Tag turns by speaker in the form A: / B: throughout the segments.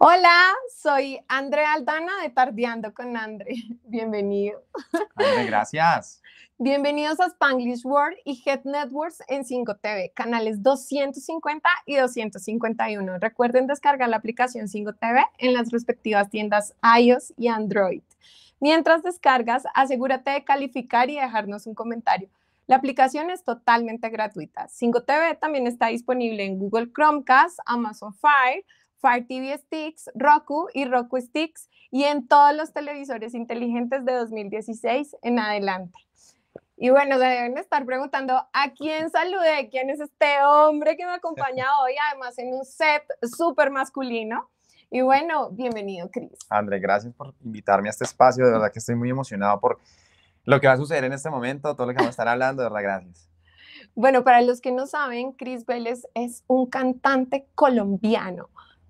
A: Hola, soy Andrea Aldana de Tardeando con Andre. Bienvenido.
B: gracias.
A: Bienvenidos a Spanglish World y Head Networks en 5TV, canales 250 y 251. Recuerden descargar la aplicación 5TV en las respectivas tiendas iOS y Android. Mientras descargas, asegúrate de calificar y dejarnos un comentario. La aplicación es totalmente gratuita. 5TV también está disponible en Google Chromecast, Amazon Fire, Fire TV Sticks, Roku y Roku Sticks y en todos los televisores inteligentes de 2016 en adelante. Y bueno, se deben estar preguntando a quién saludé, quién es este hombre que me acompaña hoy, además en un set súper masculino. Y bueno, bienvenido, Chris.
B: André, gracias por invitarme a este espacio. De verdad que estoy muy emocionado por lo que va a suceder en este momento, todo lo que vamos a estar hablando. De verdad, gracias.
A: Bueno, para los que no saben, Chris Vélez es un cantante colombiano.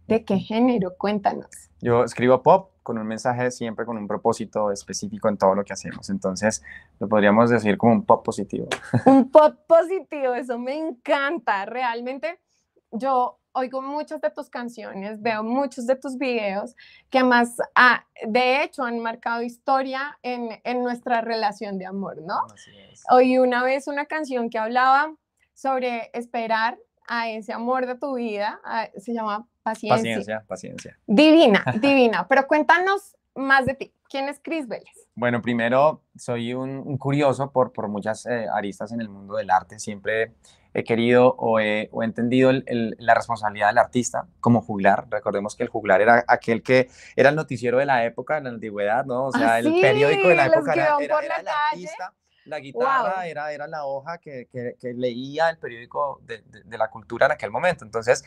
A: ¿De qué género? Cuéntanos.
B: Yo escribo pop con un mensaje siempre con un propósito específico en todo lo que hacemos. Entonces, lo podríamos decir como un pop positivo.
A: Un pop positivo, eso me encanta. Realmente, yo oigo muchas de tus canciones, veo muchos de tus videos, que más, ah, de hecho, han marcado historia en, en nuestra relación de amor, ¿no? Así es. Oí una vez una canción que hablaba sobre esperar a ese amor de tu vida, se llama Paciencia. Paciencia, paciencia. Divina, divina. Pero cuéntanos más de ti. ¿Quién es Cris Vélez?
B: Bueno, primero soy un, curioso por, por muchas eh, aristas en el mundo del arte. Siempre he querido o he, o entendido la responsabilidad del artista como juglar. Recordemos que el juglar era aquel que era el noticiero de la época, en la antigüedad, ¿no? O sea, ah, el periódico de la época era el artista la guitarra era, era la hoja que, leía el periódico de, la cultura en aquel momento. Entonces,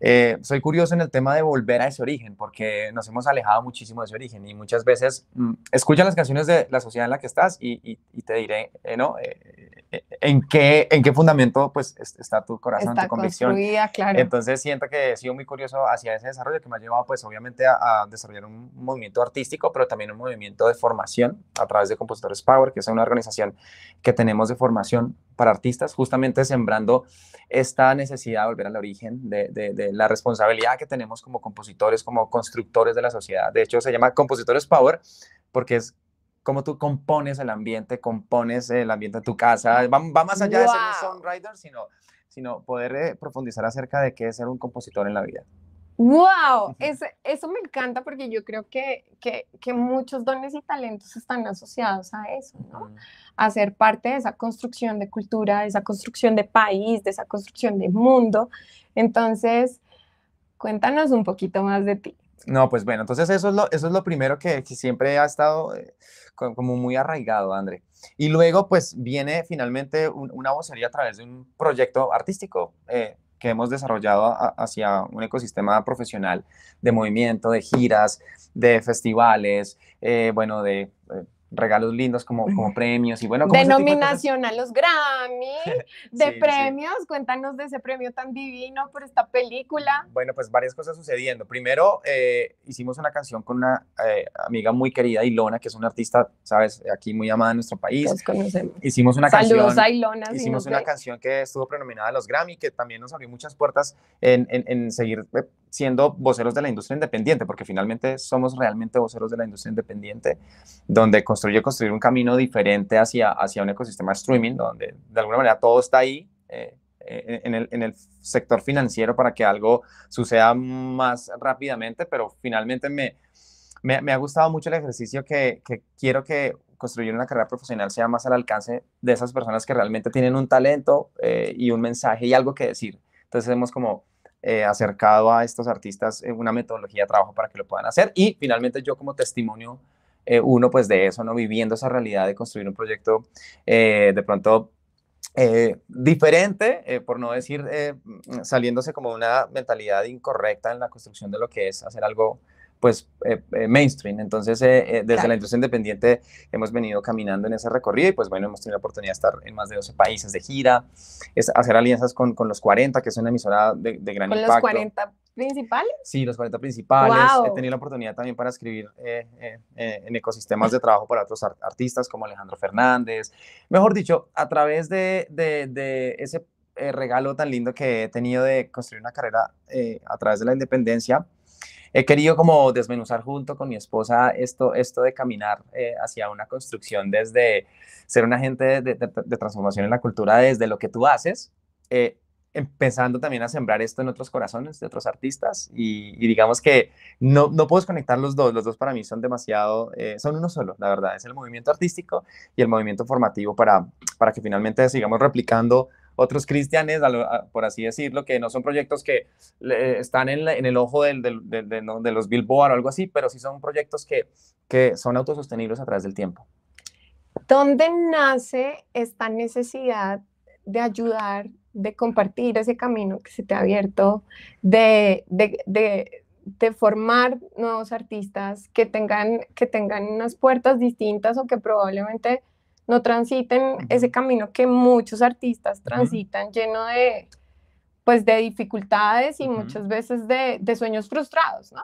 B: eh, soy curioso en el tema de volver a ese origen, porque nos hemos alejado muchísimo de ese origen y muchas veces mm, escucha las canciones de la sociedad en la que estás y, te diré, eh, ¿no? Eh, en qué, en qué fundamento pues está tu corazón, tu convicción. Claro. Entonces siento que he sido muy curioso hacia ese desarrollo que me ha llevado pues obviamente a, desarrollar un movimiento artístico, pero también un movimiento de formación a través de Compositores Power, que es una organización que tenemos de formación para artistas, justamente sembrando esta necesidad de volver al origen de la responsabilidad que tenemos como compositores, como constructores de la sociedad. De hecho, se llama Compositores Power porque es cómo tú compones el ambiente, compones el ambiente de tu casa. Va, más allá de ser un songwriter, sino, poder eh, profundizar acerca de qué es ser un compositor en la vida.
A: ¡Wow! eso me encanta porque yo creo que, que, muchos dones y talentos están asociados a eso, ¿no? A ser parte de esa construcción de cultura, de esa construcción de país, de esa construcción de mundo. Entonces, cuéntanos un poquito más de ti.
B: No, pues bueno, entonces eso es lo, eso es lo primero que, siempre ha estado eh, como muy arraigado, André. Y luego, pues viene finalmente una vocería a través de un proyecto artístico eh, que hemos desarrollado hacia un ecosistema profesional de movimiento, de giras, de festivales, eh, bueno, de regalos lindos como, como premios y bueno. Como nominación
A: a los Grammy,
B: de premios,
A: cuéntanos de ese premio tan divino por esta película.
B: Bueno, pues varias cosas sucediendo. Primero, eh, hicimos una canción con una eh, amiga muy querida, Ilona, que es una artista, sabes, aquí muy amada en nuestro país. Hicimos una canción. Hicimos una canción que estuvo prenominada a los Grammy, que también nos abrió muchas puertas en, en, en seguir eh, siendo voceros de la industria independiente, porque finalmente somos realmente voceros de la industria independiente, donde con construye construir un camino diferente hacia, hacia un ecosistema streaming, donde de alguna manera todo está ahí eh, eh, en, el, en, el, sector financiero para que algo suceda más rápidamente, pero finalmente me, me, ha gustado mucho el ejercicio que, quiero que construir una carrera profesional sea más al alcance de esas personas que realmente tienen un talento eh, y un mensaje y algo que decir. Entonces hemos como acercado a estos artistas una metodología de trabajo para que lo puedan hacer y finalmente yo como testimonio eh, uno pues de eso, ¿no? Viviendo esa realidad de construir un proyecto eh, de pronto eh, diferente, por no decir saliéndose como una mentalidad incorrecta en la construcción de lo que es hacer algo pues eh, eh, mainstream. Entonces, eh, desde la industria independiente hemos venido caminando en ese recorrido y pues bueno, hemos tenido la oportunidad de estar en más de 12 países de gira, hacer alianzas con, con, Los 40, que es una emisora de, de gran ¿Con Los 40 principales? Sí, los 40 principales. He tenido la oportunidad también para escribir en ecosistemas de trabajo para otros artistas como Alejandro Fernández. Mejor dicho, a través de, de, de ese regalo tan lindo que he tenido de construir una carrera a través de la independencia, he querido como desmenuzar junto con mi esposa esto, esto de caminar eh, hacia una construcción desde ser un agente de, transformación en la cultura desde lo que tú haces, eh, empezando también a sembrar esto en otros corazones de otros artistas y, digamos que no, no puedo desconectar los dos, los dos para mí son demasiado, eh, son uno solo, la verdad, es el movimiento artístico y el movimiento formativo para, para que finalmente sigamos replicando otros cristianes, por así decirlo, que no son proyectos que eh, están en, el ojo de, los Billboard o algo así, pero sí son proyectos que, son autosostenibles a través del tiempo.
A: ¿Dónde nace esta necesidad de ayudar, de compartir ese camino que se te ha abierto, de, formar nuevos artistas que tengan, que tengan unas puertas distintas o que probablemente no transiten ese camino que muchos artistas transitan lleno de, pues, de dificultades y muchas veces de, sueños frustrados, ¿no?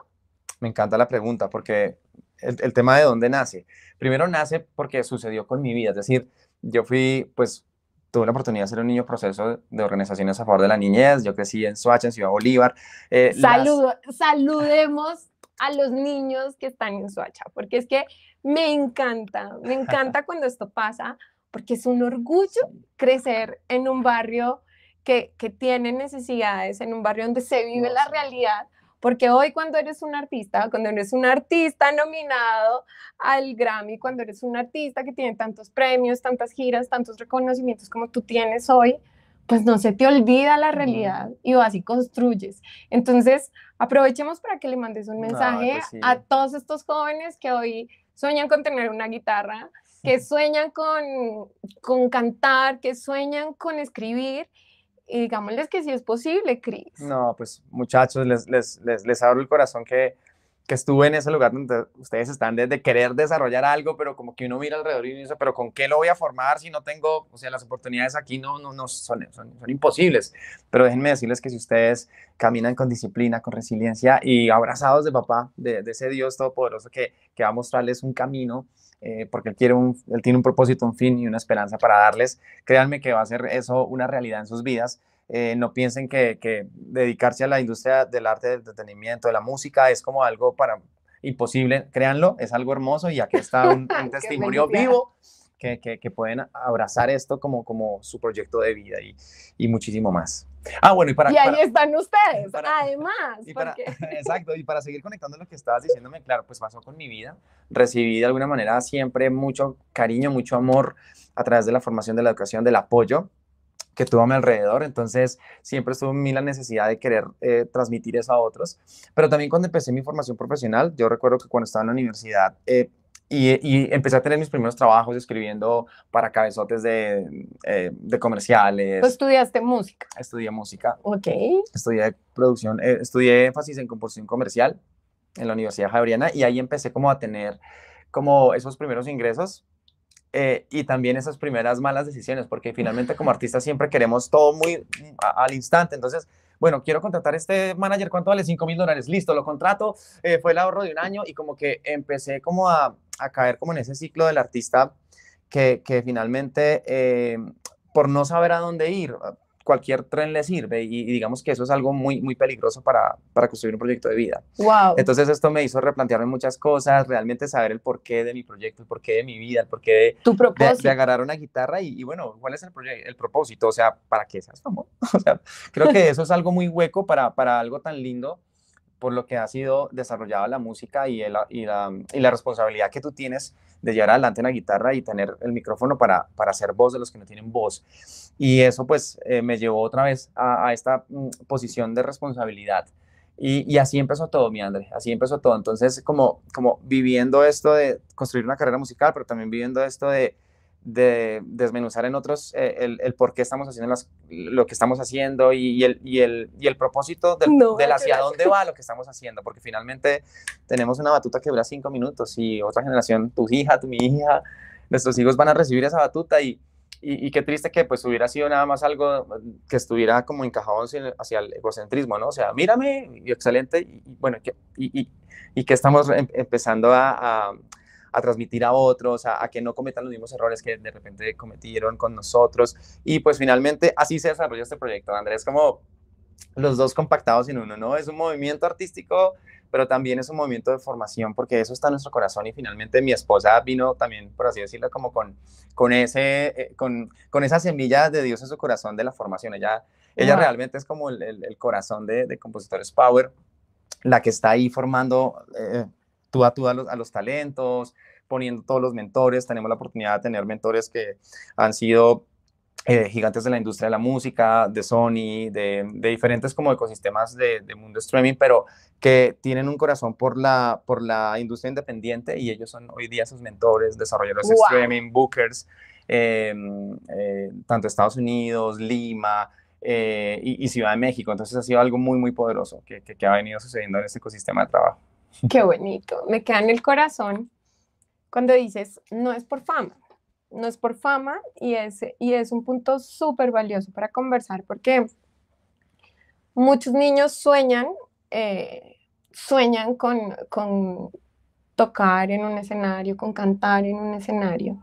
B: Me encanta la pregunta porque el, tema de dónde nace. Primero nace porque sucedió con mi vida, es decir, yo fui, pues, tuve la oportunidad de ser un niño proceso de organizaciones a favor de la niñez, yo crecí en Soacha, en Ciudad Bolívar. Eh, Saludo,
A: Saludemos a los niños que están en Suacha, porque es que me encanta, me encanta cuando esto pasa, porque es un orgullo crecer en un barrio que, que tiene necesidades, en un barrio donde se vive la realidad, porque hoy cuando eres un artista, cuando eres un artista nominado al Grammy, cuando eres un artista que tiene tantos premios, tantas giras, tantos reconocimientos como tú tienes hoy, pues no se te olvida la realidad y así construyes. Entonces, aprovechemos para que le mandes un pues mensaje a todos estos jóvenes que hoy sueñan con tener una guitarra, que sueñan con, con cantar, que sueñan con escribir. Y digámosles que si es posible, Cris.
B: No, pues muchachos, les, les, les abro el corazón que que estuve en ese lugar donde ustedes están desde querer desarrollar algo, pero como que uno mira alrededor y dice, pero ¿con qué lo voy a formar si no tengo, o sea, las oportunidades aquí no, no, no son, son, imposibles? Pero déjenme decirles que si ustedes caminan con disciplina, con resiliencia y abrazados de papá, de, ese Dios todopoderoso que, que va a mostrarles un camino, eh, porque él, quiere un, él tiene un propósito, un fin y una esperanza para darles, créanme que va a ser eso una realidad en sus vidas eh, no piensen que, dedicarse a la industria del arte, del entretenimiento, de la música es como algo para imposible, créanlo, es algo hermoso y aquí está un, testimonio vivo que, pueden abrazar esto como, su proyecto de vida y, y muchísimo más. Ah, bueno, y para... Y ahí
A: están ustedes, además.
B: Exacto, y para seguir conectando lo que estabas diciéndome, claro, pues pasó con mi vida. Recibí de alguna manera siempre mucho cariño, mucho amor a través de la formación, de la educación, del apoyo que tuvo a mi alrededor, entonces siempre estuvo en mí la necesidad de querer eh, transmitir eso a otros, pero también cuando empecé mi formación profesional, yo recuerdo que cuando estaba en la universidad, eh, y, empecé a tener mis primeros trabajos escribiendo para cabezotes de, eh, comerciales. ¿Tú
A: estudiaste música?
B: Estudié música. Ok. Estudié producción, estudié énfasis en composición comercial en la Universidad Javeriana y ahí empecé como a tener como esos primeros ingresos eh, y también esas primeras malas decisiones, porque finalmente como artistas siempre queremos todo muy mm, al instante. Entonces, bueno, quiero contratar a este manager, ¿cuánto vale? 5 mil dólares, listo, lo contrato, eh, fue el ahorro de un año y como que empecé como a, a caer como en ese ciclo del artista que, que finalmente eh, por no saber a dónde ir, cualquier tren le sirve y, digamos que eso es algo muy, muy peligroso para, para construir un proyecto de vida. Wow. Entonces esto me hizo replantearme muchas cosas, realmente saber el porqué de mi proyecto, el porqué de mi vida, el porqué de, ¿Tu propósito? de, agarrar una guitarra y, bueno, cuál es el, el propósito, o sea, para qué seas famoso. O sea, creo que eso es algo muy hueco para, para algo tan lindo por lo que ha sido desarrollada la música y, el, y, la, y, la, responsabilidad que tú tienes de llevar adelante una guitarra y tener el micrófono para, para hacer voz de los que no tienen voz. Y eso pues eh, me llevó otra vez a, esta mm, posición de responsabilidad. Y, así empezó todo, mi André, así empezó todo. Entonces, como, como viviendo esto de construir una carrera musical, pero también viviendo esto de de desmenuzar en otros eh, el, el, por qué estamos haciendo lo que estamos haciendo y, el, y, el, y el, propósito del, hacia dónde va lo que estamos haciendo, porque finalmente tenemos una batuta que dura cinco minutos y otra generación, tu hija, tu mi hija, nuestros hijos van a recibir esa batuta y, y, qué triste que pues hubiera sido nada más algo que estuviera como encajado hacia, el egocentrismo, ¿no? O sea, mírame, excelente, y, bueno, y, y, y que estamos em, empezando a, a transmitir a otros, a, que no cometan los mismos errores que de repente cometieron con nosotros. Y pues finalmente así se desarrolló este proyecto, Andrés, como los dos compactados en uno, ¿no? Es un movimiento artístico pero también es un movimiento de formación porque eso está en nuestro corazón y finalmente mi esposa vino también, por así decirlo, como con, con, ese, eh, con, con esa semilla de Dios en su corazón de la formación. Ella, ella realmente es como el, corazón de, de, Compositores Power, la que está ahí formando eh, tú a los, a los talentos, poniendo todos los mentores. Tenemos la oportunidad de tener mentores que han sido eh, gigantes de la industria de la música, de Sony, de, diferentes como ecosistemas de, de, mundo streaming, pero que tienen un corazón por la, por la industria independiente y ellos son hoy día sus mentores, desarrolladores de streaming, bookers, em, eh, tanto Estados Unidos, Lima, eh, y, Ciudad de México. Entonces ha sido algo muy, muy poderoso que, que, que, ha venido sucediendo en este ecosistema de trabajo.
A: Qué bonito, me queda en el corazón cuando dices, no es por fama, no es por fama y es, y es un punto súper valioso para conversar porque muchos niños sueñan, eh, sueñan con, tocar en un escenario, con cantar en un escenario,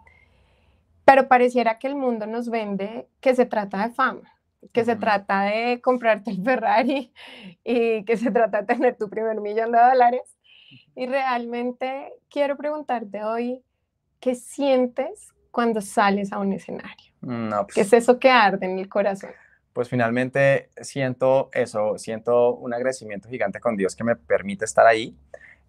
A: pero pareciera que el mundo nos vende que se trata de fama, que se trata de comprarte el Ferrari y que se trata de tener tu primer millón de dólares. Y realmente quiero preguntarte hoy, ¿qué sientes cuando sales a un escenario?
B: ¿Qué es pues eso
A: que arde en el corazón?
B: Pues finalmente siento eso, siento un agradecimiento gigante con Dios que me permite estar ahí.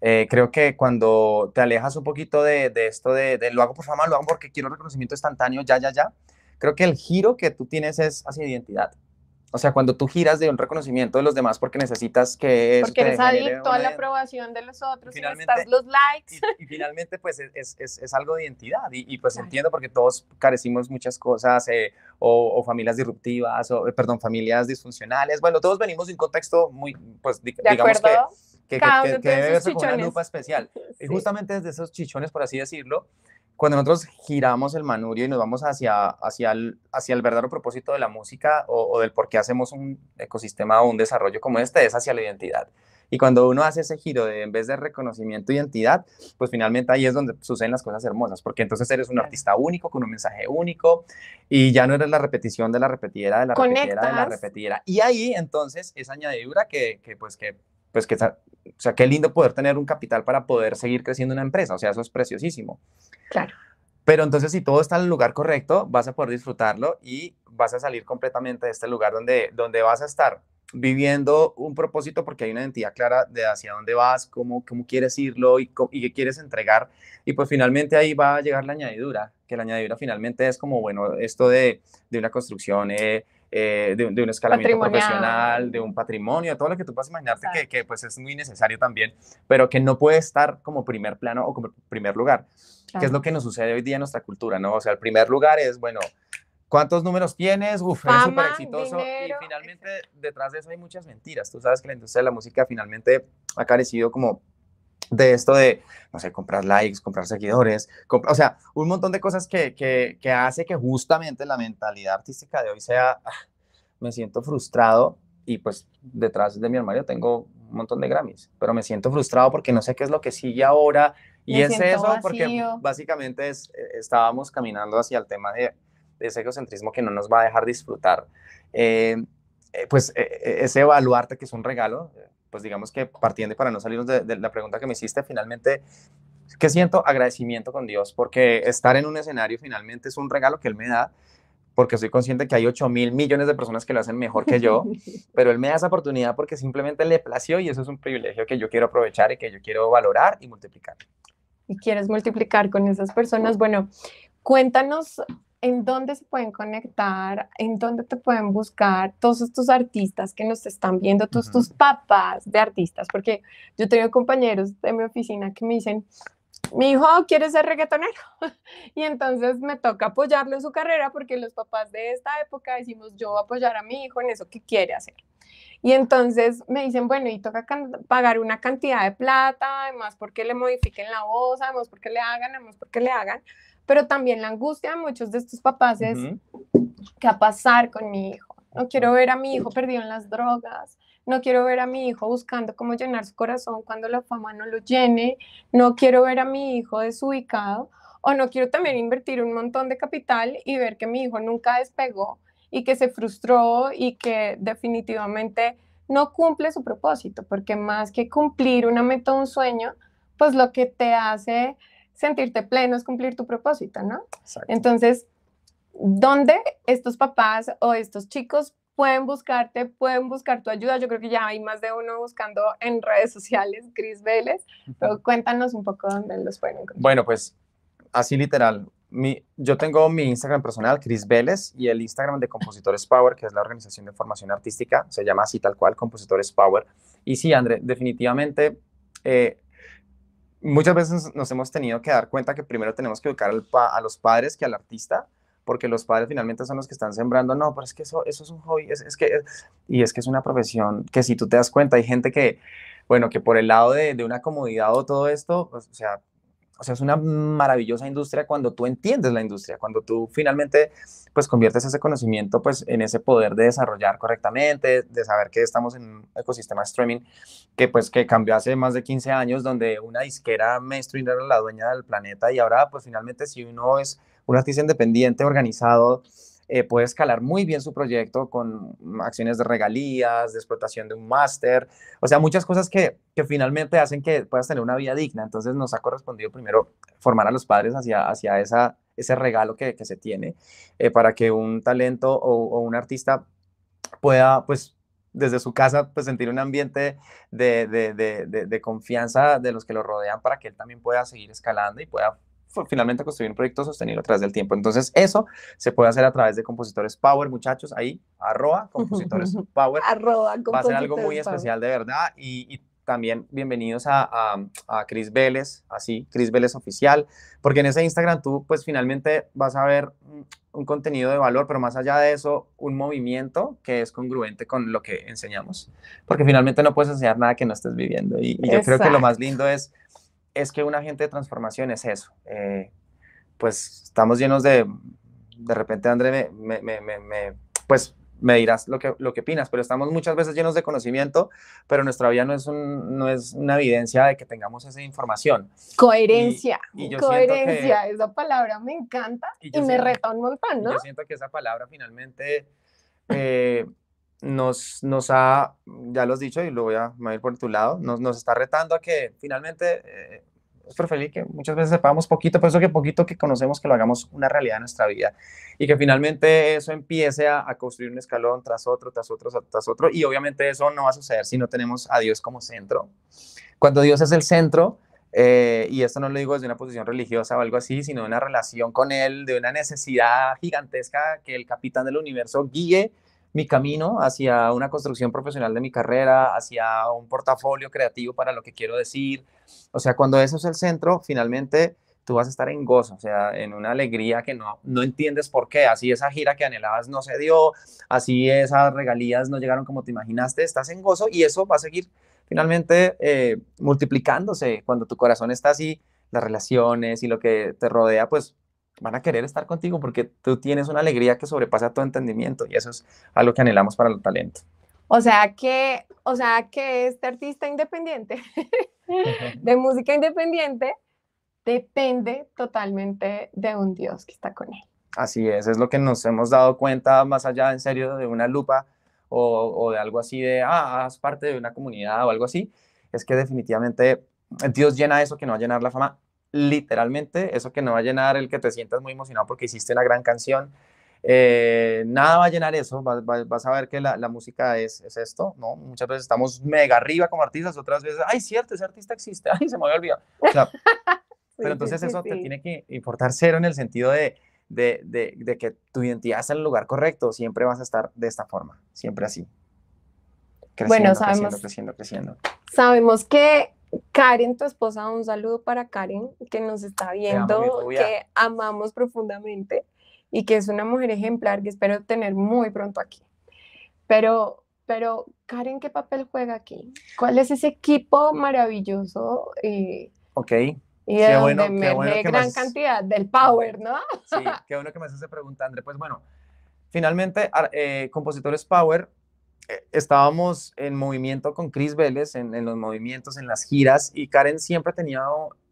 B: Eh, creo que cuando te alejas un poquito de, esto de, lo hago por fama, lo hago porque quiero reconocimiento instantáneo, ya, ya, ya, creo que el giro que tú tienes es hacia identidad. O sea, cuando tú giras de un reconocimiento de los demás porque necesitas que... Porque eres adicto a la
A: aprobación de los otros, necesitas los likes. Y,
B: finalmente, pues e, es, es, es, algo de identidad. Y, pues entiendo porque todos carecimos muchas cosas, eh, o, familias disruptivas, o, eh, perdón, familias disfuncionales. Bueno, todos venimos de un contexto muy, pues digamos que... Que, que, debe ser una lupa especial. Y justamente desde esos chichones, por así decirlo, cuando nosotros giramos el manurio y nos vamos hacia, hacia, el, hacia el verdadero propósito de la música o, del por qué hacemos un ecosistema o un desarrollo como este, es hacia la identidad. Y cuando uno hace ese giro de, en vez de reconocimiento, identidad, pues finalmente ahí es donde suceden las cosas hermosas, porque entonces eres un artista único, con un mensaje único, y ya no eres la repetición de la repetidera, de la repetidera, de la repetidera. Y ahí entonces es añadidura que, que pues que pues que, o sea, qué lindo poder tener un capital para poder seguir creciendo una empresa, o sea, eso es preciosísimo. Claro. Pero entonces si todo está en el lugar correcto, vas a poder disfrutarlo y vas a salir completamente de este lugar donde, donde vas a estar viviendo un propósito porque hay una identidad clara de hacia dónde vas, cómo, cómo quieres irlo y, qué quieres entregar. Y pues finalmente ahí va a llegar la añadidura, que la añadidura finalmente es como, bueno, esto de, de una construcción eh, eh, de, un escalamiento profesional, de un patrimonio, de todo lo que tú puedas imaginarte que, que, pues es muy necesario también, pero que no puede estar como primer plano o como primer lugar, que es lo que nos sucede hoy día en nuestra cultura, ¿no? O sea, el primer lugar es, bueno, ¿Cuántos números tienes? Uf, eres súper exitoso. y finalmente, detrás de eso hay muchas mentiras. Tú sabes que la industria de la música finalmente ha carecido como de esto de, no sé, comprar likes, comprar seguidores, o sea, un montón de cosas que, hace que justamente la mentalidad artística de hoy sea, ah, me siento frustrado y pues detrás de mi armario tengo un montón de Grammys, pero me siento frustrado porque no sé qué es lo que sigue ahora y es eso porque básicamente eh, estábamos caminando hacia el tema de, de, ese egocentrismo que no nos va a dejar disfrutar. Eh, eh, pues ese evaluarte que es un regalo, pues digamos que partiendo para no salirnos de, la pregunta que me hiciste, finalmente, ¿qué siento agradecimiento con Dios, porque estar en un escenario finalmente es un regalo que Él me da, porque soy consciente que hay 8 mil millones de personas que lo hacen mejor que yo, pero Él me da esa oportunidad porque simplemente le plació y eso es un privilegio que yo quiero aprovechar y que yo quiero valorar y multiplicar.
A: Y quieres multiplicar con esas personas, bueno, cuéntanos en dónde se pueden conectar, en dónde te pueden buscar todos estos artistas que nos están viendo, todos tus papás de artistas, porque yo tengo compañeros de mi oficina que me dicen, mi hijo quiere ser reggaetonero y entonces me toca apoyarlo en su carrera porque los papás de esta época decimos yo a apoyar a mi hijo en eso que quiere hacer. Y entonces me dicen, bueno, y toca pagar una cantidad de plata, además porque le modifiquen la voz, además porque le hagan, además porque le hagan. Pero también la angustia de muchos de estos papás es, ¿qué va a pasar con mi hijo? No quiero ver a mi hijo perdido en las drogas, no quiero ver a mi hijo buscando cómo llenar su corazón cuando la fama no lo llene, no quiero ver a mi hijo desubicado, o no quiero también invertir un montón de capital y ver que mi hijo nunca despegó y que se frustró y que definitivamente no cumple su propósito, porque más que cumplir una meta o un sueño, pues lo que te hace sentirte pleno, es cumplir tu propósito, ¿no? Entonces, ¿dónde estos papás o estos chicos pueden buscarte, pueden buscar tu ayuda? Yo creo que ya hay más de uno buscando en redes sociales, Cris Vélez, pero cuéntanos un poco dónde los pueden encontrar.
B: Bueno, pues así literal. yo tengo mi Instagram personal, Chris Vélez, y el Instagram de Compositores Power, que es la organización de formación artística, se llama así tal cual, Compositores Power. Y sí, André, definitivamente eh, muchas veces nos hemos tenido que dar cuenta que primero tenemos que educar a los padres que al artista, porque los padres finalmente son los que están sembrando, no, pero es que eso, eso es un hobby, es, que, y es que es una profesión que si tú te das cuenta, hay gente que, bueno, que por el lado de, una comodidad o todo esto, pues, o sea, o sea, es una maravillosa industria cuando tú entiendes la industria, cuando tú finalmente pues conviertes ese conocimiento pues en ese poder de desarrollar correctamente, de saber que estamos en un ecosistema streaming que pues que cambió hace más de 15 años donde una disquera mainstream era la dueña del planeta y ahora pues finalmente si uno es un artista independiente organizado eh, puede escalar muy bien su proyecto con mm, acciones de regalías, de explotación de un máster, o sea, muchas cosas que, finalmente hacen que puedas tener una vida digna. Entonces nos ha correspondido primero formar a los padres hacia, hacia esa, ese regalo que, se tiene eh, para que un talento o, un artista pueda, pues, desde su casa pues sentir un ambiente de, de, confianza de los que lo rodean para que él también pueda seguir escalando y pueda finalmente construir un proyecto sostenido a través del tiempo. Entonces, eso se puede hacer a través de Compositores Power, muchachos, ahí, arroba Compositores Power. arroba compositores Va a ser algo muy especial de verdad y, también bienvenidos a, a, a Cris Vélez, así, Cris Vélez Oficial, porque en ese Instagram tú pues finalmente vas a ver mm, un contenido de valor, pero más allá de eso, un movimiento que es congruente con lo que enseñamos, porque finalmente no puedes enseñar nada que no estés viviendo. y yo creo que lo más lindo es es que un agente de transformación es eso. Eh, pues estamos llenos de, de repente André, me, pues me dirás lo que, lo que opinas, pero estamos muchas veces llenos de conocimiento, pero nuestra vida no es, un, no es una evidencia de que tengamos esa información.
A: Coherencia, y, coherencia, que, esa palabra me encanta y, me reta un montón, ¿no? Yo siento
B: que esa palabra finalmente... Eh, nos, ha, ya lo has dicho y lo voy a, ir por tu lado, nos, está retando a que finalmente eh, es por feliz que muchas veces sepamos poquito, por eso que poquito que conocemos que lo hagamos una realidad en nuestra vida y que finalmente eso empiece a, construir un escalón tras otro, tras otro, tras otro y obviamente eso no va a suceder si no tenemos a Dios como centro. Cuando Dios es el centro, eh, y esto no lo digo desde una posición religiosa o algo así, sino de una relación con Él, de una necesidad gigantesca que el capitán del universo guíe mi camino hacia una construcción profesional de mi carrera, hacia un portafolio creativo para lo que quiero decir. O sea, cuando eso es el centro, finalmente tú vas a estar en gozo, o sea, en una alegría que no, no entiendes por qué. Así esa gira que anhelabas no se dio, así esas regalías no llegaron como te imaginaste, estás en gozo y eso va a seguir finalmente eh, multiplicándose cuando tu corazón está así, las relaciones y lo que te rodea, pues van a querer estar contigo porque tú tienes una alegría que sobrepasa todo entendimiento y eso es algo que anhelamos para el talento.
A: O sea que, o sea que este artista independiente de música independiente depende totalmente de un Dios que está con él.
B: Así es, es lo que nos hemos dado cuenta más allá en serio de una lupa o, o de algo así de, ah, haz parte de una comunidad o algo así, es que definitivamente Dios llena eso que no va a llenar la fama literalmente, eso que no va a llenar el que te sientas muy emocionado porque hiciste una gran canción, eh, nada va a llenar eso, vas, a ver que la, música es, esto, ¿no? Muchas veces estamos mega arriba como artistas, otras veces, ay, cierto, ese artista existe, ay, se me había olvidado. pero entonces eso te tiene que importar cero en el sentido de, de, que tu identidad está en el lugar correcto, siempre vas a estar de esta forma, siempre así. creciendo, creciendo, creciendo.
A: Sabemos que Karen, tu esposa, un saludo para Karen, que nos está viendo, que amamos profundamente y que es una mujer ejemplar que espero tener muy pronto aquí. Pero, pero Karen, ¿qué papel juega aquí? ¿Cuál es ese equipo maravilloso? y eh, ok. Y de bueno, gran cantidad del power, ¿no? Sí,
B: qué bueno que me haces esa pregunta, André. Pues bueno, finalmente, eh, Compositores Power eh, estábamos en movimiento con Chris Vélez, en, en, los movimientos, en las giras, y Karen siempre tenía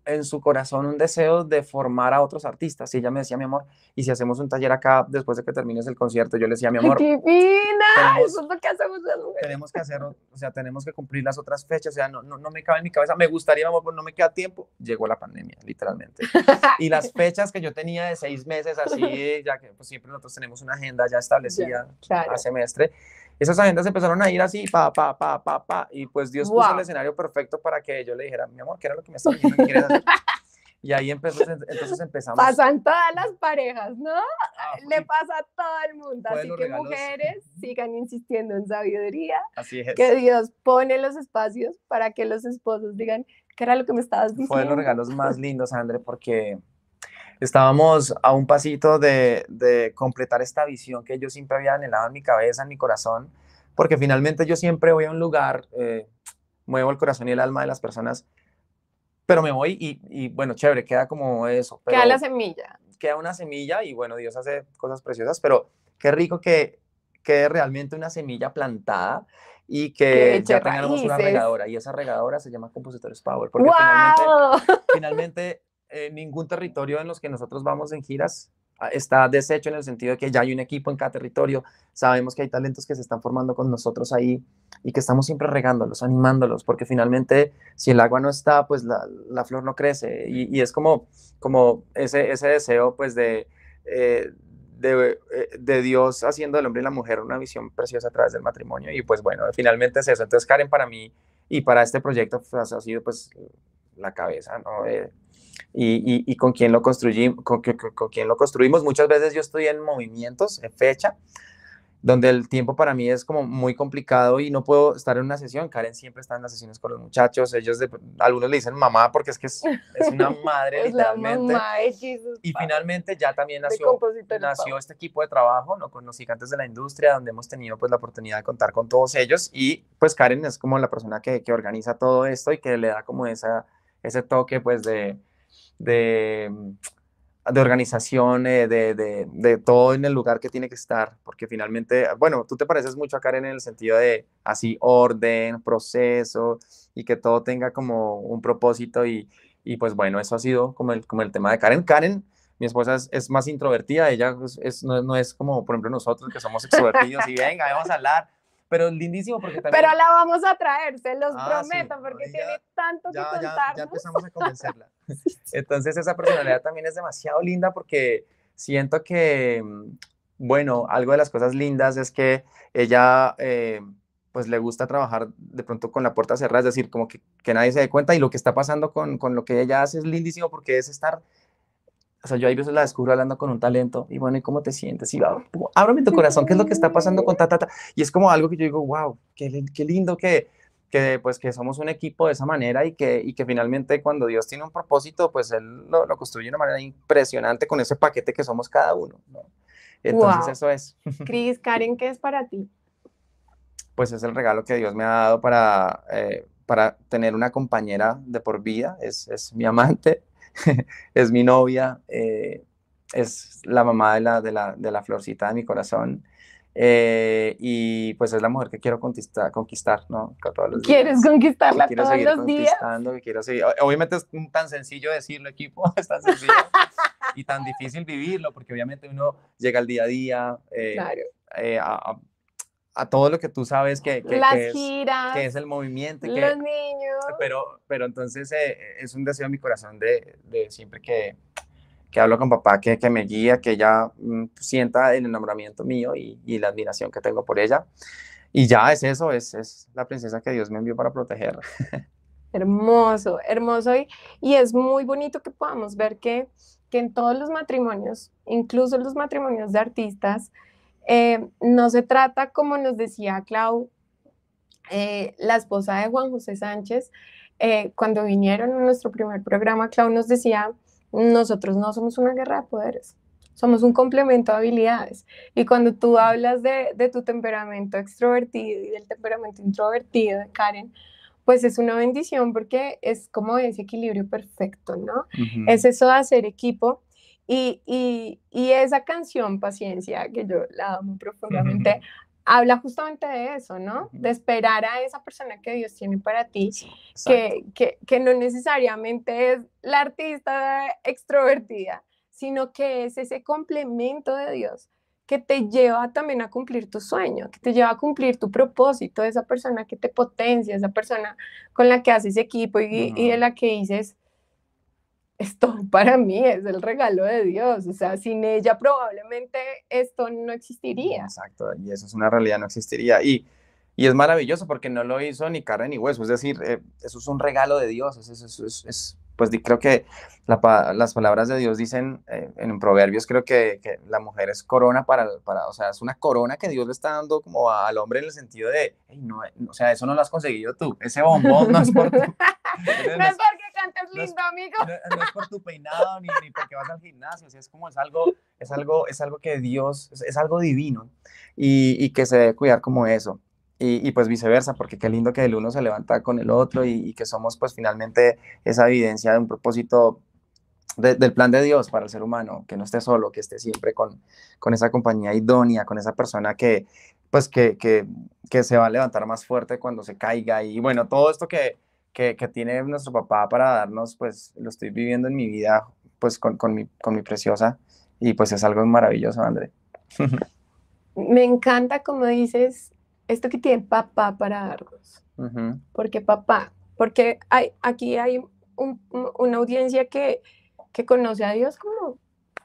B: en su corazón un deseo de formar a otros artistas. Y ella me decía, mi amor, ¿y si hacemos un taller acá después de que termines el concierto? Yo le decía, mi amor, ¡Divina!
A: Tenemos, Eso que hacemos Tenemos que o
B: sea, tenemos que cumplir las otras fechas, o sea, no, no, no me cabe en mi cabeza, me gustaría, mi amor, pero no me queda tiempo. Llegó la pandemia, literalmente. Y las fechas que yo tenía de seis meses así, ya que pues, siempre nosotros tenemos una agenda ya establecida cada a semestre, esas agendas empezaron a ir así, pa, pa, pa, pa, pa, y pues Dios puso el escenario perfecto para que yo le dijera, mi amor, ¿qué era lo que me estabas diciendo? Y ahí empezó, entonces empezamos. Pasan
A: todas las parejas, ¿no? Ah, ah, le pasa a todo el mundo. Así que mujeres sigan insistiendo en sabiduría. Así es. Que Dios pone los espacios para que los esposos digan, ¿qué era lo que me estabas diciendo? Fue de los regalos
B: más lindos, André, porque estábamos a un pasito de, de, completar esta visión que yo siempre había anhelado en mi cabeza, en mi corazón, porque finalmente yo siempre voy a un lugar, eh, muevo el corazón y el alma de las personas, pero me voy y, bueno, chévere, queda como eso. queda la semilla. Queda una semilla y bueno, Dios hace cosas preciosas, pero qué rico que quede realmente una semilla plantada y que ya tengamos una regadora. Y esa regadora se llama Compositores Power. Porque finalmente, finalmente, eh, ningún territorio en los que nosotros vamos en giras ah, está deshecho en el sentido de que ya hay un equipo en cada territorio, sabemos que hay talentos que se están formando con nosotros ahí y que estamos siempre regándolos, animándolos, porque finalmente si el agua no está, pues la, flor no crece y, es como, como ese, ese deseo pues de, eh, eh, de, Dios haciendo del hombre y la mujer una visión preciosa a través del matrimonio y pues bueno, finalmente es eso. Entonces Karen para mí y para este proyecto pues, ha sido pues la cabeza, ¿no? y, con, quién lo con, lo construimos. Muchas veces yo estoy en movimientos, en fecha, donde el tiempo para mí es como muy complicado y no puedo estar en una sesión. Karen siempre está en las sesiones con los muchachos. Ellos, algunos le dicen mamá porque es que es, una madre literalmente. y finalmente ya también nació, nació este equipo de trabajo ¿no? con los gigantes de la industria, donde hemos tenido pues la oportunidad de contar con todos ellos. Y pues Karen es como la persona que, que organiza todo esto y que le da como esa, ese toque pues de de, mm, de organización, eh, de, de, de, todo en el lugar que tiene que estar, porque finalmente, bueno, tú te pareces mucho a Karen en el sentido de así orden, proceso y que todo tenga como un propósito y, y pues bueno, eso ha sido como el, como el tema de Karen. Karen, mi esposa es, más introvertida, ella es, no, es como, por ejemplo, nosotros que somos extrovertidos y venga, vamos a hablar. Pero es lindísimo porque también... Pero la
A: vamos a traer, se los ah, prometo, porque tiene tanto que contar. ya empezamos a convencerla.
B: Entonces esa personalidad también es demasiado linda porque siento que, mm, bueno, algo de las cosas lindas es que ella... Eh, pues le gusta trabajar de pronto con la puerta cerrada, es decir, como que, nadie se dé cuenta y lo que está pasando con, con lo que ella hace es lindísimo porque es estar o sea, yo ahí veces la descubro hablando con un talento y bueno, ¿y cómo te sientes? Y va, tu corazón, ¿qué es lo que está pasando con ta, ta, ta? Y es como algo que yo digo, wow, qué lindo que, que pues que somos un equipo de esa manera y que, y que finalmente cuando Dios tiene un propósito, pues Él lo, construye de una manera impresionante con ese paquete que somos cada uno. Entonces eso es.
A: Cris, Karen, ¿qué es para ti?
B: Pues es el regalo que Dios me ha dado para, eh, para tener una compañera de por vida, es, mi amante, es mi novia, eh, es la mamá de la, de la, de la florcita de mi corazón. Eh, y pues es la mujer que quiero conquistar, conquistar ¿no? Todos los ¿Quieres conquistarla todos los días? quiero seguir. Obviamente es tan sencillo decirlo, equipo, es tan sencillo y tan difícil vivirlo, porque obviamente uno llega al día a día, eh, eh, a, todo lo que tú sabes que, que, Las que es, giras, que es el movimiento. los niños. Pero, pero entonces es un deseo en mi corazón de siempre que que hablo con papá, que, me guía, que ella mm, sienta el enamoramiento mío y, la admiración que tengo por ella. Y ya es eso, es, es la princesa que Dios me envió para proteger.
A: Hermoso, hermoso. Y, y, es muy bonito que podamos ver que, en todos los matrimonios, incluso los matrimonios de artistas, eh, no se trata, como nos decía Clau, eh, la esposa de Juan José Sánchez, eh, cuando vinieron a nuestro primer programa, Clau nos decía nosotros no somos una guerra de poderes, somos un complemento de habilidades. Y cuando tú hablas de, tu temperamento extrovertido y del temperamento introvertido de Karen, pues es una bendición porque es como ese equilibrio perfecto, ¿no? Es eso de hacer equipo. Y, esa canción, Paciencia, que yo la amo profundamente, habla justamente de eso, ¿no? De esperar a esa persona que Dios tiene para ti, que, que, no necesariamente es la artista extrovertida, sino que es ese complemento de Dios que te lleva también a cumplir tu sueño, que te lleva a cumplir tu propósito, esa persona que te potencia, esa persona con la que haces equipo y, y de la que dices, esto para mí es el regalo de Dios, o sea, sin ella probablemente esto no existiría. Exacto,
B: y eso es una realidad, no existiría. Y, y es maravilloso porque no lo hizo ni carne ni hueso, es decir, eh, eso es un regalo de Dios, pues creo que las palabras de Dios dicen eh, en Proverbios, creo que, la mujer es corona para, para, o sea, es una corona que Dios le está dando como al hombre en el sentido de, o sea, eso no lo has conseguido tú, ese bombón no es por es
A: es, lindo, amigo. No, es
B: por tu peinado ni, porque vas al gimnasio, es como es algo, es algo, es algo que Dios, es, algo divino y, que se debe cuidar como eso. Y, pues viceversa, porque qué lindo que el uno se levanta con el otro y, que somos pues finalmente esa evidencia de un propósito del plan de Dios para el ser humano, que no esté solo, que esté siempre con, con esa compañía idónea, con esa persona que pues que, que, que se va a levantar más fuerte cuando se caiga y bueno, todo esto que, que, que, tiene nuestro papá para darnos, pues lo estoy viviendo en mi vida, pues con, con, mi, con mi preciosa, y pues es algo maravilloso, André.
A: Me encanta, como dices, esto que tiene papá para darnos. Porque papá, porque hay, aquí hay una audiencia que, que conoce a Dios como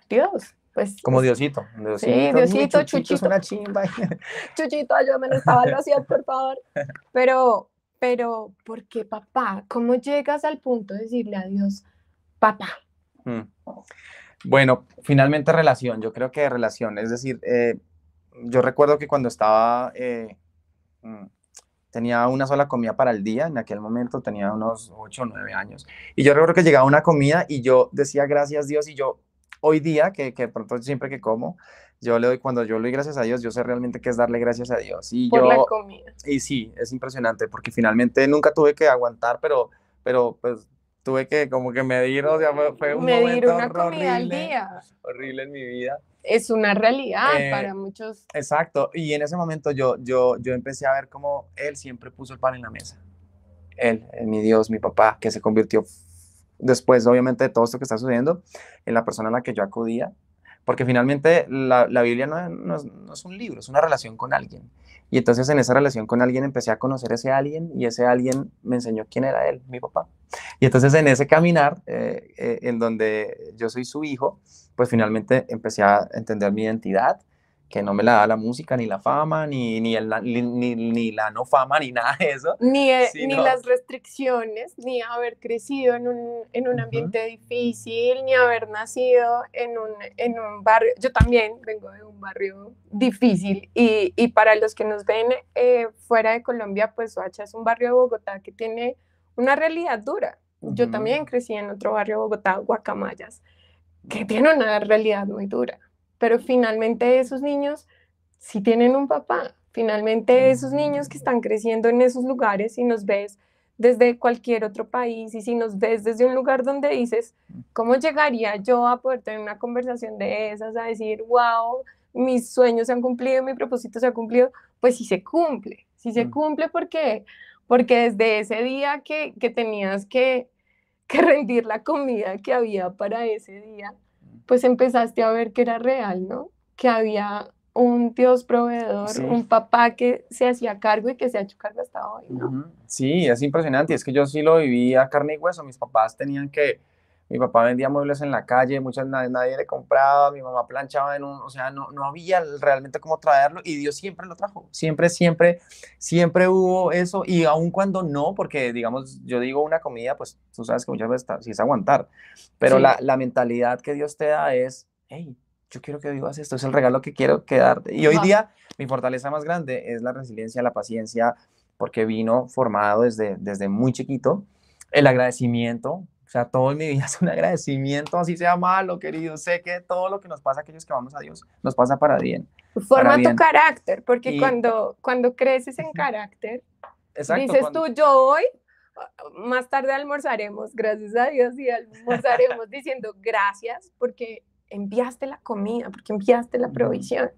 A: Dios, pues, como Diosito.
B: Diosito sí, Diosito, Chuchito.
A: Chuchito, ayúdame en por favor. Pero, pero ¿por qué papá? ¿Cómo llegas al punto de decirle adiós, papá?
B: Mm. Bueno, finalmente relación, yo creo que relación, es decir, eh, yo recuerdo que cuando estaba, eh, mm, tenía una sola comida para el día, en aquel momento tenía unos 8 o 9 años, y yo recuerdo que llegaba una comida y yo decía gracias Dios y yo hoy día, que, que pronto siempre que como, yo le doy, cuando yo le doy gracias a Dios, yo sé realmente qué es darle gracias a Dios. Y yo, Y sí, es impresionante, porque finalmente nunca tuve que aguantar, pero, pero pues tuve que como que medir, o sea, fue un medir una comida al día. horrible en mi vida. Es una realidad eh, para muchos. Exacto, y en ese momento yo, yo, yo empecé a ver cómo él siempre puso el pan en la mesa. él, eh, mi Dios, mi papá, que se convirtió después, obviamente, de todo esto que está sucediendo, en la persona a la que yo acudía porque finalmente la, Biblia no es, un libro, es una relación con alguien. Y entonces en esa relación con alguien empecé a conocer a ese alguien y ese alguien me enseñó quién era él, mi papá. Y entonces en ese caminar, eh, eh, en donde yo soy su hijo, pues finalmente empecé a entender mi identidad, que no me la da la música, ni la fama, ni, ni, ni, la no fama, ni nada de eso. Ni, eh, ni las
A: restricciones, ni haber crecido en un, en un ambiente difícil, ni haber nacido en un, en un barrio. Yo también vengo de un barrio difícil y, para los que nos ven eh, fuera de Colombia, pues Soacha es un barrio de Bogotá que tiene una realidad dura. Yo también crecí en otro barrio de Bogotá, Guacamayas, que tiene una realidad muy dura pero finalmente esos niños si tienen un papá, finalmente esos niños que están creciendo en esos lugares y nos ves desde cualquier otro país y si nos ves desde un lugar donde dices, ¿cómo llegaría yo a poder tener una conversación de esas, a decir, wow, mis sueños se han cumplido, mi propósito se ha cumplido? Pues si se cumple, si se mm. cumple porque, porque desde ese día que, que tenías que, que rendir la comida que había para ese día, pues empezaste a ver que era real, ¿no? Que había un Dios proveedor, un papá que se hacía cargo y que se ha hecho cargo hasta hoy,
B: Sí, es impresionante. Es que yo sí lo viví a carne y hueso. Mis papás tenían que mi papá vendía muebles en la calle, muchas nadie, nadie, le compraba, mi mamá planchaba en un, o sea, no, no había realmente cómo traerlo y Dios siempre lo trajo, siempre, siempre, siempre hubo eso y aun cuando no, porque digamos, yo digo una comida, pues tú sabes que muchas veces está, sí es aguantar, pero la, la, mentalidad que Dios te da es, hey, yo quiero que vivas esto, es el regalo que quiero quedarte. Y hoy día mi fortaleza más grande es la resiliencia, la paciencia, porque vino formado desde, desde muy chiquito, el agradecimiento, sea, todo en mi vida es un agradecimiento, así
A: sea malo, querido. Sé
B: que todo lo que nos pasa aquellos que vamos a Dios nos pasa para bien.
A: Forma tu carácter, porque cuando, cuando creces en carácter, dices tú, yo hoy, más tarde almorzaremos, gracias a Dios, y almorzaremos diciendo gracias porque enviaste la comida, porque enviaste la provisión.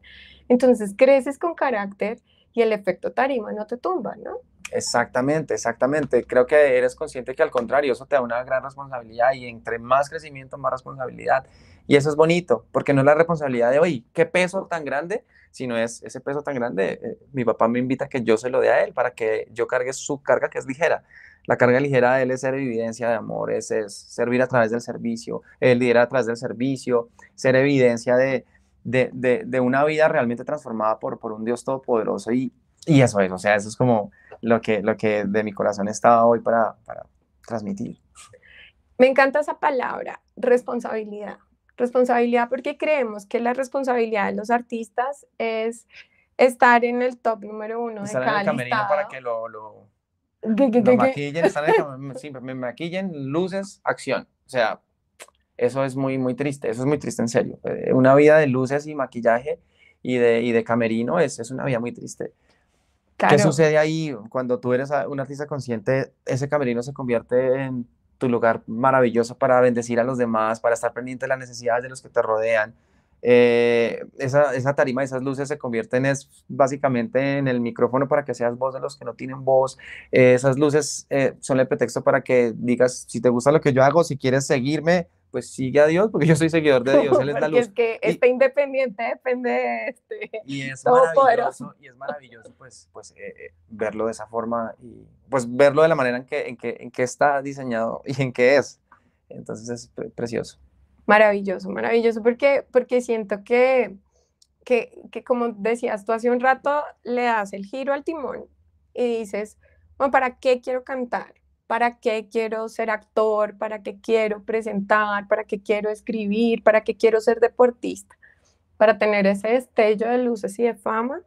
A: Entonces creces con carácter y el efecto tarima no te tumba, ¿no?
B: Exactamente, exactamente. Creo que eres consciente que al contrario, eso te da una gran responsabilidad y entre más crecimiento, más responsabilidad. Y eso es bonito, porque no es la responsabilidad de, hoy, qué peso tan grande, si no es ese peso tan grande. Eh, mi papá me invita a que yo se lo dé a él para que yo cargue su carga que es ligera. La carga ligera de él es ser evidencia de amor, es, servir a través del servicio, el liderar a través del servicio, ser evidencia de, una vida realmente transformada por, un Dios todopoderoso. y eso es, o sea, eso es como lo que, lo que de mi corazón estaba hoy para, para transmitir.
A: Me encanta esa palabra, responsabilidad. Responsabilidad porque creemos que la responsabilidad de los artistas es estar en el top número uno de cada
B: para que lo, lo,
A: maquillen,
B: me maquillen, luces, acción. O sea, eso es muy, muy triste, eso es muy triste en serio. Eh, una vida de luces y maquillaje y de, y de camerino es, es una vida muy triste. ¿Qué sucede ahí cuando tú eres un artista consciente? Ese camerino se convierte en tu lugar maravilloso para bendecir a los demás, para estar pendiente de las necesidades de los que te rodean. Eh, esa, esa tarima, esas luces se convierten es, básicamente en el micrófono para que seas voz de los que no tienen voz. Eh, esas luces eh, son el pretexto para que digas si te gusta lo que yo hago, si quieres seguirme, pues sigue a Dios, porque yo soy seguidor de Dios, Él es la luz. Es
A: que está independiente depende de este. Y es maravilloso,
B: y es maravilloso pues, pues eh, eh, verlo de esa forma y pues verlo de la manera en que, en que, está diseñado y en que es. Entonces es precioso.
A: Maravilloso, maravilloso, porque, porque siento que, que, que, como decías tú hace un rato, le das el giro al timón y dices, bueno, ¿para qué quiero cantar? para qué quiero ser actor, para qué quiero presentar, para qué quiero escribir, para qué quiero ser deportista, para tener ese destello de luces y de fama,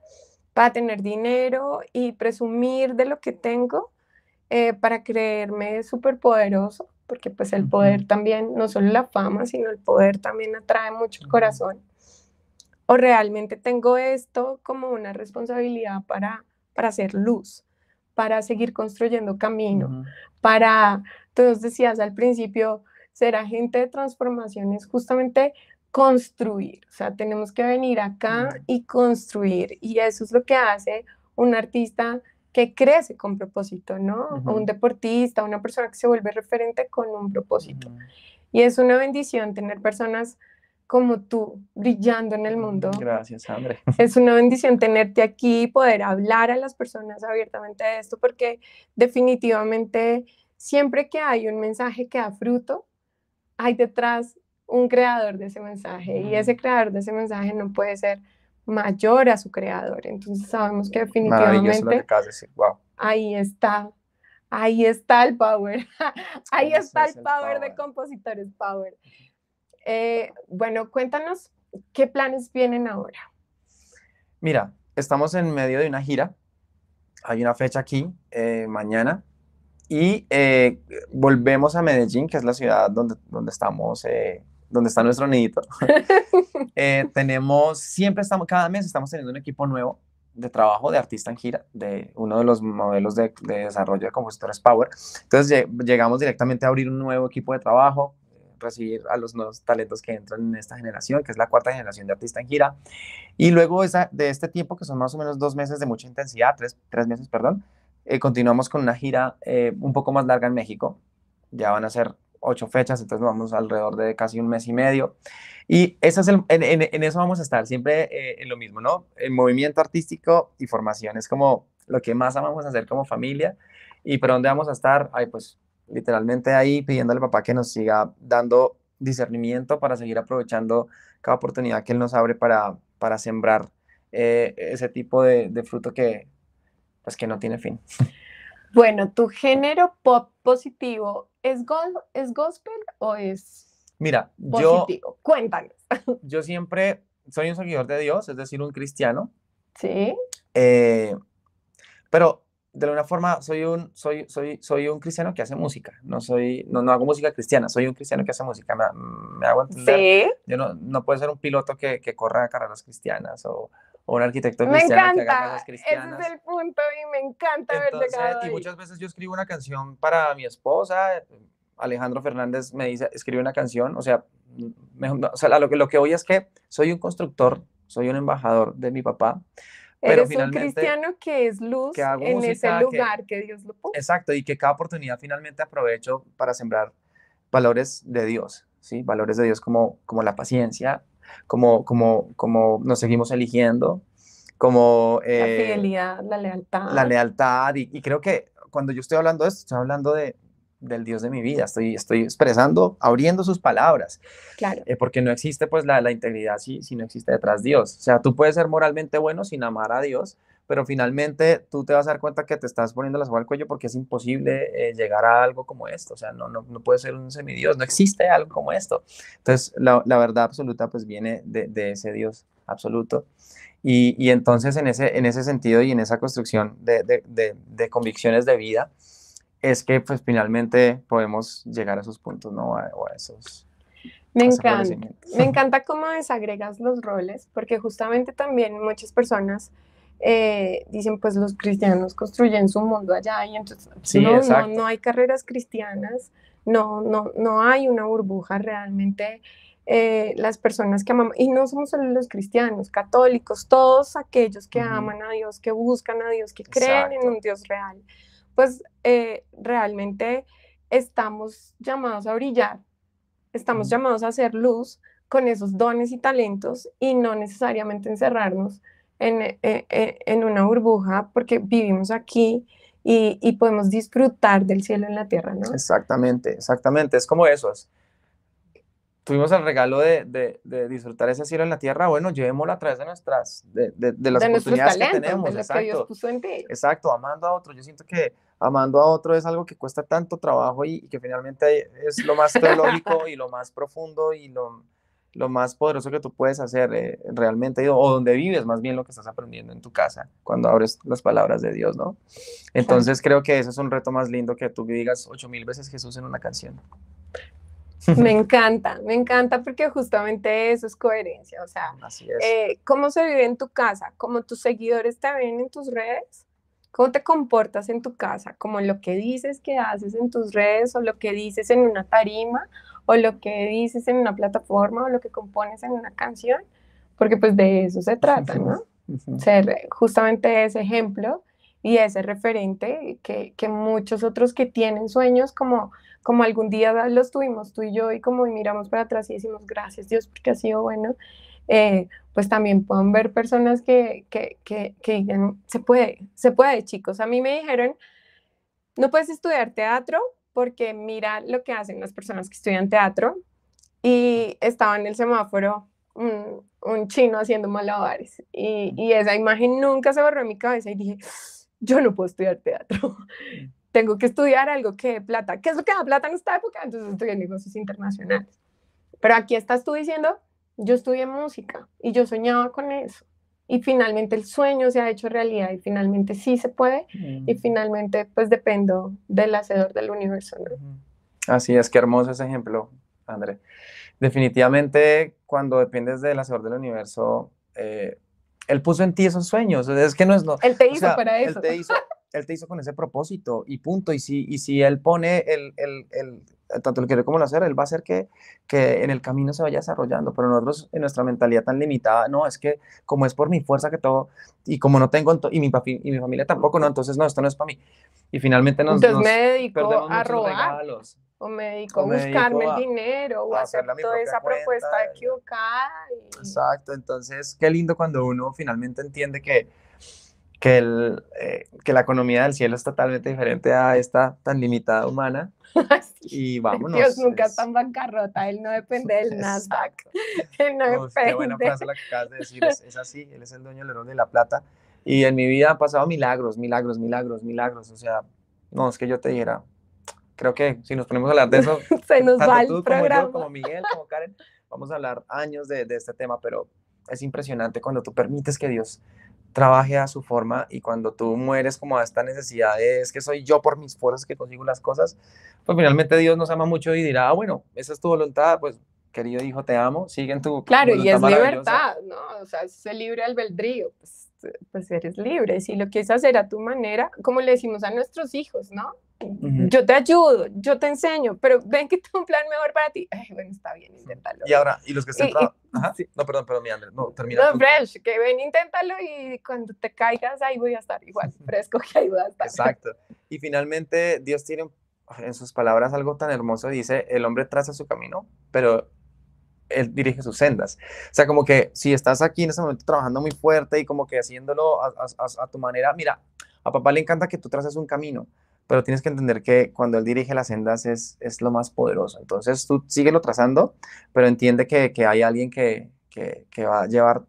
A: para tener dinero y presumir de lo que tengo, eh, para creerme súper poderoso, porque pues el poder también, no solo la fama, sino el poder también atrae mucho el corazón. O realmente tengo esto como una responsabilidad para, para hacer luz para seguir construyendo camino, para, tú decías al principio, ser agente de transformación es justamente construir, o sea, tenemos que venir acá y construir, y eso es lo que hace un artista que crece con propósito, ¿no? Un deportista, una persona que se vuelve referente con un propósito. Y es una bendición tener personas como tú brillando en el mm, mundo.
B: Gracias, André.
A: Es una bendición tenerte aquí y poder hablar a las personas abiertamente de esto, porque definitivamente siempre que hay un mensaje que da fruto, hay detrás un creador de ese mensaje y ese creador de ese mensaje no puede ser mayor a su creador. Entonces sabemos que definitivamente que Wow. ahí está Ahí está el power. Ahí está el power, de compositores power. Eh, bueno, cuéntanos qué planes vienen ahora.
B: Mira, estamos en medio de una gira. Hay una fecha aquí, eh, mañana, y eh, volvemos a Medellín, que es la ciudad donde, donde estamos, donde está nuestro nidito. tenemos, siempre estamos, cada mes estamos teniendo un equipo nuevo de trabajo de artista en gira, de uno de los modelos de, desarrollo de compositores Power. Entonces llegamos directamente a abrir un nuevo equipo de trabajo recibir a los nuevos talentos que entran en esta generación, que es la cuarta generación de artista en gira. Y luego esa, de este tiempo, que son más o menos dos meses de mucha intensidad, tres, meses, perdón, eh, continuamos con una gira eh, un poco más larga en México. Ya van a ser ocho fechas, entonces vamos alrededor de casi un mes y medio. Y eso es en, eso vamos a estar siempre eh, en lo mismo, ¿no? El movimiento artístico y formación es como lo que más amamos hacer como familia. ¿Y por dónde vamos a estar? Ay, pues literalmente ahí pidiéndole al papá que nos siga dando discernimiento para seguir aprovechando cada oportunidad que Él nos abre para, para sembrar eh, ese tipo de, fruto que, pues, que no tiene fin.
A: Bueno, tu género pop positivo, ¿es, es gospel o es
B: Mira, positivo? yo... Cuéntanos. Yo siempre soy un seguidor de Dios, es decir, un cristiano. Sí. Eh, pero de alguna forma soy un, soy, soy, soy un cristiano que hace música. No, soy, no, hago música cristiana, soy un cristiano que hace música. Me, hago entender. ¿Sí? Yo no, no puedo ser un piloto que, que corra carreras cristianas o, un arquitecto cristiano encanta. que haga cristianas. Ese
A: es el punto y me encanta verte haber llegado Y muchas veces
B: yo escribo una canción para mi esposa. Eh, Alejandro Fernández me dice, escribe una canción. O sea, o lo, que hoy es que soy un constructor, soy un embajador de mi papá.
A: Eres un cristiano que es luz en ese lugar que, Dios lo puso.
B: Exacto, y que cada oportunidad finalmente aprovecho para sembrar valores de Dios, ¿sí? Valores de Dios como, como la paciencia, como, como, como nos seguimos eligiendo, como... la eh,
A: fidelidad, la lealtad. La
B: lealtad, y, y, creo que cuando yo estoy hablando de esto, estoy hablando de, del Dios de mi vida, estoy, estoy expresando, abriendo sus palabras. Claro. Eh, porque no existe pues la, integridad si, si no existe detrás Dios. O sea, tú puedes ser moralmente bueno sin amar a Dios, pero finalmente tú te vas a dar cuenta que te estás poniendo la soga al cuello porque es imposible eh, llegar a algo como esto, o sea, no, no, puede ser un semidios, no existe algo como esto. Entonces, la, verdad absoluta pues viene de, ese Dios absoluto. Y, entonces en ese, en ese sentido y en esa construcción de, de convicciones de vida, es que pues finalmente podemos llegar a esos puntos, ¿no? A, a esos...
A: Me encanta, me encanta cómo desagregas los roles, porque justamente también muchas personas eh, dicen, pues los cristianos construyen su mundo allá y entonces no, no, no, hay carreras cristianas, no, no, no hay una burbuja realmente. Eh, las personas que amamos, y no somos solo los cristianos, católicos, todos aquellos que aman a Dios, que buscan a Dios, que creen en un Dios real pues eh, realmente estamos llamados a brillar, estamos llamados a hacer luz con esos dones y talentos y no necesariamente encerrarnos eh, eh, en, una burbuja porque vivimos aquí y, y, podemos disfrutar del cielo en la tierra, ¿no?
B: Exactamente, exactamente, es como eso, es tuvimos el regalo de, de, disfrutar ese cielo en la tierra, bueno, llevémoslo a través de nuestras, de, de las oportunidades que tenemos. De exacto, que
A: Dios
B: exacto, amando a otro. Yo siento que amando a otro es algo que cuesta tanto trabajo y, que finalmente es lo más teológico y lo más profundo y lo, lo más poderoso que tú puedes hacer eh, realmente, o donde vives más bien lo que estás aprendiendo en tu casa, cuando abres las palabras de Dios, ¿no? Entonces creo que ese es un reto más lindo que tú digas ocho mil veces Jesús en una canción.
A: Me encanta, me encanta porque justamente eso es coherencia. O sea, eh, cómo se vive en tu casa, cómo tus seguidores te ven en tus redes, cómo te comportas en tu casa, ¿Cómo lo que dices que haces en tus redes o lo que dices en una tarima o lo que dices en una plataforma o lo que compones en una canción, porque pues de eso se trata, ¿no? Ser justamente ese ejemplo y ese referente que, que muchos otros que tienen sueños como como algún día los tuvimos tú y yo y como miramos para atrás y decimos gracias Dios porque ha sido bueno, eh, pues también pueden ver personas que, que, que, que digan, se puede, se puede chicos. A mí me dijeron, no puedes estudiar teatro porque mira lo que hacen las personas que estudian teatro y estaba en el semáforo un, chino haciendo malabares y, y, esa imagen nunca se borró en mi cabeza y dije, yo no puedo estudiar teatro, mm tengo que estudiar algo que plata. ¿Qué es lo que da plata en esta época? Entonces estudié negocios internacionales. Pero aquí estás tú diciendo, yo estudié música y yo soñaba con eso. Y finalmente el sueño se ha hecho realidad y finalmente sí se puede y mm. finalmente pues dependo del hacedor del universo.
B: Así es, que hermoso ese ejemplo, André. Definitivamente cuando dependes del hacedor del universo, eh, él puso en ti esos sueños. Es que no es no. Él te hizo para eso. Él te hizo él te hizo con ese propósito y punto. Y si, y si él pone el, el, el tanto el querer como el hacer, él va a hacer que, que en el camino se vaya desarrollando. Pero nosotros, en nuestra mentalidad tan limitada, no, es que como es por mi fuerza que todo, y como no tengo, y mi, y mi familia tampoco, no, entonces no, esto no es para mí. Y finalmente nos, entonces me a robar.
A: O me dedico a buscarme el dinero o a hacer toda esa propuesta equivocada. Exacto,
B: entonces qué lindo cuando uno finalmente entiende que, que, el, eh, que la economía del cielo es totalmente diferente a esta tan limitada humana. Y vámonos. Dios nunca
A: está en bancarrota, él no depende del Nasdaq. Él no Qué buena frase la que
B: acabas de decir, es, así, él es el dueño del oro de la plata. Y en mi vida han pasado milagros, milagros, milagros, milagros. O sea, no, es que yo te dijera, creo que si nos ponemos a hablar de eso,
A: se nos va el programa. Como, como Miguel,
B: como Karen, vamos a hablar años de, de este tema, pero es impresionante cuando tú permites que Dios trabaje a su forma y cuando tú mueres como a esta necesidad de es que soy yo por mis fuerzas que consigo las cosas, pues finalmente Dios nos ama mucho y dirá, ah, bueno, esa es tu voluntad, pues querido hijo, te amo, sigue en tu... Claro, y es libertad,
A: ¿no? O sea, es el libre albedrío. Pues pues eres libre. Si lo quieres hacer a tu manera, como le decimos a nuestros hijos, ¿no? Yo te ayudo, yo te enseño, pero ven que tengo un plan mejor para ti. bueno, está bien, inténtalo. Y ahora, y los que estén y,
B: Ajá. Sí. No, perdón, perdón, mi No, termina. No,
A: fresh, que ven, inténtalo y cuando te caigas, ahí voy a estar igual, fresco que ahí voy a estar.
B: Exacto. Y finalmente, Dios tiene en sus palabras algo tan hermoso. Dice, el hombre traza su camino, pero él dirige sus sendas. O sea, como que si estás aquí en este momento trabajando muy fuerte y como que haciéndolo a, tu manera, mira, a papá le encanta que tú traces un camino, pero tienes que entender que cuando él dirige las sendas es, es lo más poderoso. Entonces tú síguelo trazando, pero entiende que, hay alguien que va a llevar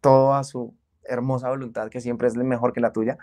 B: todo a su hermosa voluntad que siempre es mejor que la tuya.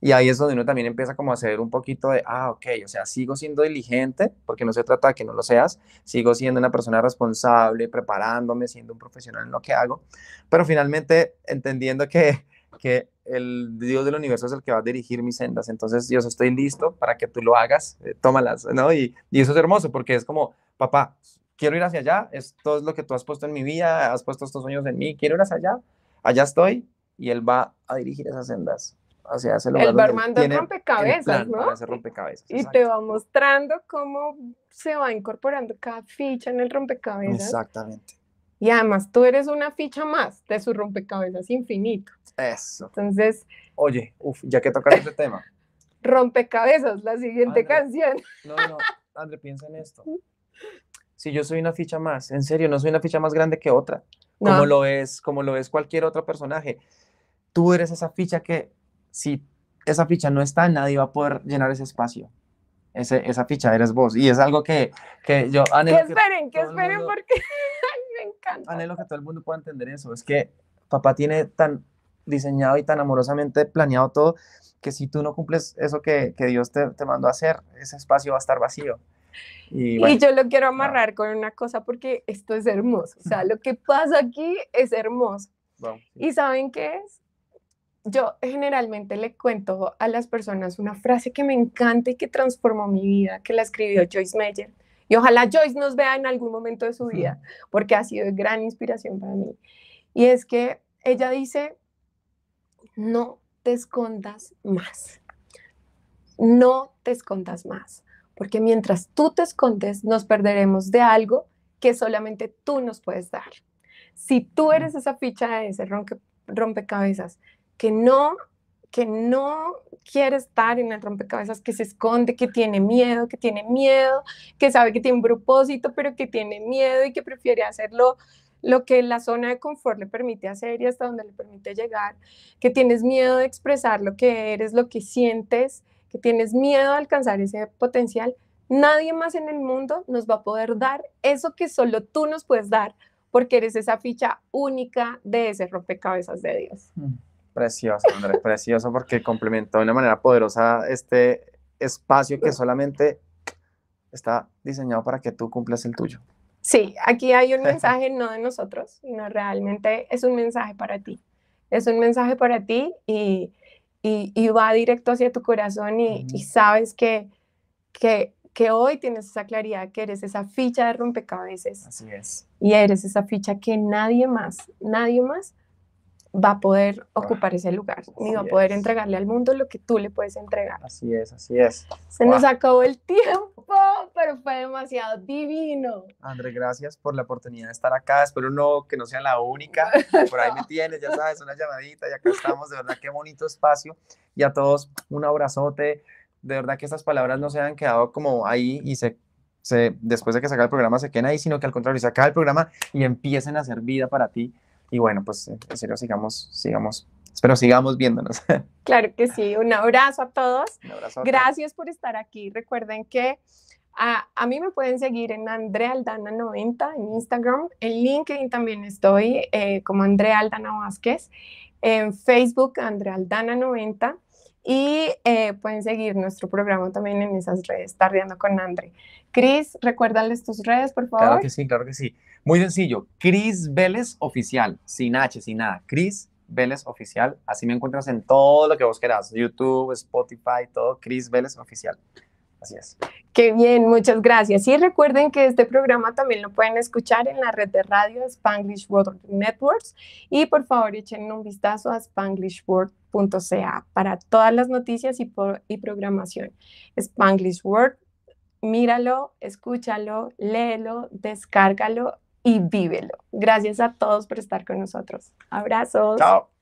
B: Y ahí es donde uno también empieza como a hacer un poquito de, ah, ok, o sea, sigo siendo diligente, porque no se trata de que no lo seas, sigo siendo una persona responsable, preparándome, siendo un profesional en lo que hago, pero finalmente entendiendo que, que el Dios del universo es el que va a dirigir mis sendas. Entonces, yo estoy listo para que tú lo hagas, tómala eh, tómalas, ¿no? Y, y eso es hermoso porque es como, papá, quiero ir hacia allá, esto es lo que tú has puesto en mi vida, has puesto estos sueños en mí, quiero ir hacia allá, allá estoy, y él va a dirigir esas sendas hacia ese lugar. Él va armando rompecabezas, ¿no? rompecabezas. Y te
A: va mostrando cómo se va incorporando cada ficha en el rompecabezas.
B: Exactamente.
A: Y además tú eres una ficha más de su rompecabezas infinito. Eso. Entonces.
B: Oye, uf, ya que tocar este tema.
A: Rompecabezas, la siguiente canción.
B: No, no, André, piensa en esto. Si yo soy una ficha más, en serio, no soy una ficha más grande que otra, como lo es, como lo es cualquier otro personaje tú eres esa ficha que si esa ficha no está, nadie va a poder llenar ese espacio. Ese, esa ficha eres vos. Y es algo que, que yo anhelo. Que
A: esperen, que, esperen porque... porque
B: me encanta. Anhelo que todo el mundo pueda entender eso. Es que papá tiene tan diseñado y tan amorosamente planeado todo que si tú no cumples eso que, Dios te, te mandó a hacer, ese espacio va a estar vacío. Y, yo
A: lo quiero amarrar con una cosa porque esto es hermoso. O sea, lo que pasa aquí es hermoso. ¿Y saben qué es? yo generalmente le cuento a las personas una frase que me encanta y que transformó mi vida, que la escribió Joyce Meyer. Y ojalá Joyce nos vea en algún momento de su vida, porque ha sido gran inspiración para mí. Y es que ella dice, no te escondas más, no te escondas más, porque mientras tú te escondes, nos perderemos de algo que solamente tú nos puedes dar. Si tú eres mm. esa ficha de ese rompecabezas, que no que no quiere estar en el rompecabezas, que se esconde, que tiene miedo, que tiene miedo, que sabe que tiene un propósito, pero que tiene miedo y que prefiere hacerlo lo que la zona de confort le permite hacer y hasta donde le permite llegar, que tienes miedo de expresar lo que eres, lo que sientes, que tienes miedo de alcanzar ese potencial, nadie más en el mundo nos va a poder dar eso que solo tú nos puedes dar, porque eres esa ficha única de ese rompecabezas de Dios. Mm.
B: Precioso, Andrés, precioso porque complementó de una manera poderosa este espacio que solamente está diseñado para que tú cumplas el tuyo.
A: Sí, aquí hay un mensaje no de nosotros, sino realmente es un mensaje para ti. Es un mensaje para ti y, y, y va directo hacia tu corazón y, y sabes que, que, que, hoy tienes esa claridad, que eres esa ficha de rompecabezas. Así es. Y eres esa ficha que nadie más, nadie más va a poder ah, ocupar ese lugar, ni va a poder entregarle al mundo lo que tú le puedes entregar.
B: Así es, así es.
A: Se nos acabó el tiempo, pero fue demasiado divino.
B: André, gracias por la oportunidad de estar acá. Espero no que no sea la única. Por ahí me tienes, ya sabes, una llamadita y acá estamos. De verdad, qué bonito espacio. Y a todos, un abrazote. De verdad que estas palabras no se han quedado como ahí y se se, después de que se acabe el programa se queden ahí, sino que al contrario, se acaba el programa y empiecen a hacer vida para ti, y bueno, pues en serio, sigamos, sigamos Espero sigamos viéndonos.
A: Claro que sí. Un abrazo a todos. Gracias por estar aquí. Recuerden que a, mí me pueden seguir en Andrea Aldana 90 en Instagram. En LinkedIn también estoy eh, como Andrea Aldana Vázquez. En Facebook, Andrea Aldana 90. Y eh, pueden seguir nuestro programa también en esas redes, Tardeando con Andre. Cris, recuérdales tus redes, por favor. Claro que
B: sí, claro que sí. Muy sencillo, Chris Vélez Oficial, sin H, sin nada. Cris Vélez Oficial, así me encuentras en todo lo que vos querás, YouTube, Spotify, todo, Cris Vélez Oficial.
A: Así es. Qué bien, muchas gracias. Y recuerden que este programa también lo pueden escuchar en la red de radio Spanglish World Networks. Y por favor, echen un vistazo a Spanglish World para todas las noticias y, y programación. Spanglish Word, míralo, escúchalo, léelo, descárgalo y vívelo. Gracias a todos por estar con nosotros. Abrazos. Chao.